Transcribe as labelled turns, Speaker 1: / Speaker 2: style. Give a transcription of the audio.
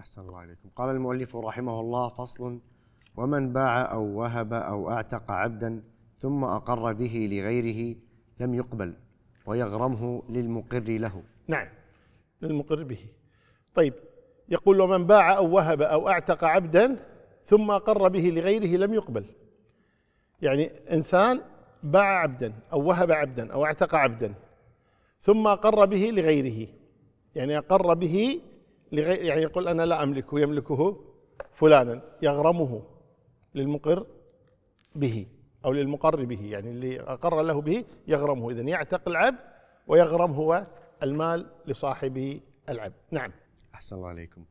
Speaker 1: أحسن الله عليكم
Speaker 2: قال المؤلف رحمه الله فصل ومن باع أو وهب أو أعتق عبدا ثم أقر به لغيره لم يقبل ويغرمه للمقر له
Speaker 3: نعم للمقر به طيب يقول ومن باع أو وهب أو أعتق عبدا ثم أقر به لغيره لم يقبل يعني إنسان باع عبدا أو وهب عبدا أو اعتق عبدا ثم أقر به لغيره يعني أقر به لغي يعني يقول أنا لا أملكه يملكه فلانا يغرمه للمقر به أو للمقر به يعني اللي أقر له به يغرمه إذن يعتق العبد ويغرم هو المال لصاحبه العبد نعم
Speaker 4: أحسن الله عليكم